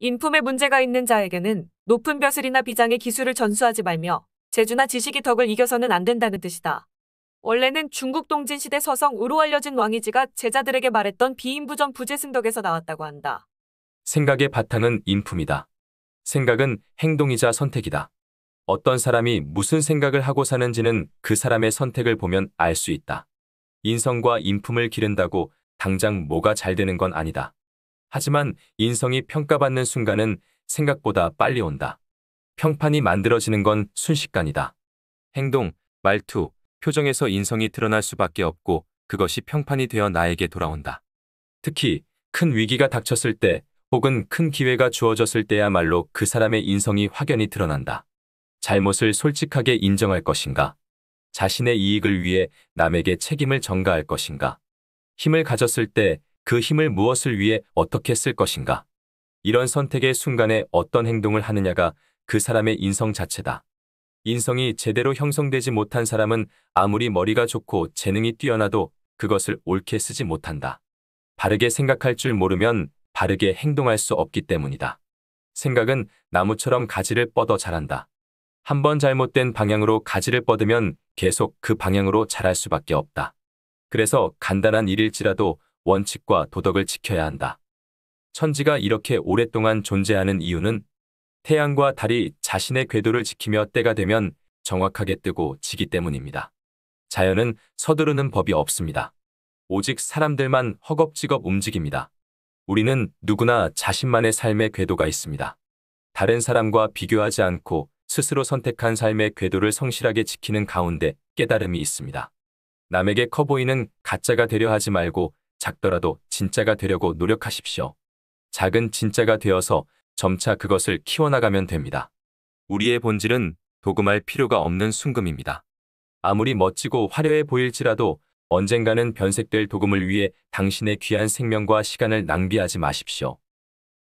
인품에 문제가 있는 자에게는 높은 벼슬이나 비장의 기술을 전수하지 말며 재주나 지식이 덕을 이겨서는 안 된다는 뜻이다. 원래는 중국 동진시대 서성으로 알려진 왕이지가 제자들에게 말했던 비인부전 부재승덕에서 나왔다고 한다. 생각의 바탕은 인품이다. 생각은 행동이자 선택이다. 어떤 사람이 무슨 생각을 하고 사는지는 그 사람의 선택을 보면 알 수 있다. 인성과 인품을 기른다고 당장 뭐가 잘 되는 건 아니다. 하지만 인성이 평가받는 순간은 생각보다 빨리 온다. 평판이 만들어지는 건 순식간이다. 행동, 말투, 표정에서 인성이 드러날 수밖에 없고 그것이 평판이 되어 나에게 돌아온다. 특히 큰 위기가 닥쳤을 때 혹은 큰 기회가 주어졌을 때야말로 그 사람의 인성이 확연히 드러난다. 잘못을 솔직하게 인정할 것인가? 자신의 이익을 위해 남에게 책임을 전가할 것인가? 힘을 가졌을 때그 힘을 무엇을 위해 어떻게 쓸 것인가. 이런 선택의 순간에 어떤 행동을 하느냐가 그 사람의 인성 자체다. 인성이 제대로 형성되지 못한 사람은 아무리 머리가 좋고 재능이 뛰어나도 그것을 옳게 쓰지 못한다. 바르게 생각할 줄 모르면 바르게 행동할 수 없기 때문이다. 생각은 나무처럼 가지를 뻗어 자란다. 한번 잘못된 방향으로 가지를 뻗으면 계속 그 방향으로 자랄 수밖에 없다. 그래서 간단한 일일지라도 원칙과 도덕을 지켜야 한다. 천지가 이렇게 오랫동안 존재하는 이유는 태양과 달이 자신의 궤도를 지키며 때가 되면 정확하게 뜨고 지기 때문입니다. 자연은 서두르는 법이 없습니다. 오직 사람들만 허겁지겁 움직입니다. 우리는 누구나 자신만의 삶의 궤도가 있습니다. 다른 사람과 비교하지 않고 스스로 선택한 삶의 궤도를 성실하게 지키는 가운데 깨달음이 있습니다. 남에게 커 보이는 가짜가 되려 하지 말고 작더라도 진짜가 되려고 노력하십시오. 작은 진짜가 되어서 점차 그것을 키워나가면 됩니다. 우리의 본질은 도금할 필요가 없는 순금입니다. 아무리 멋지고 화려해 보일지라도 언젠가는 변색될 도금을 위해 당신의 귀한 생명과 시간을 낭비하지 마십시오.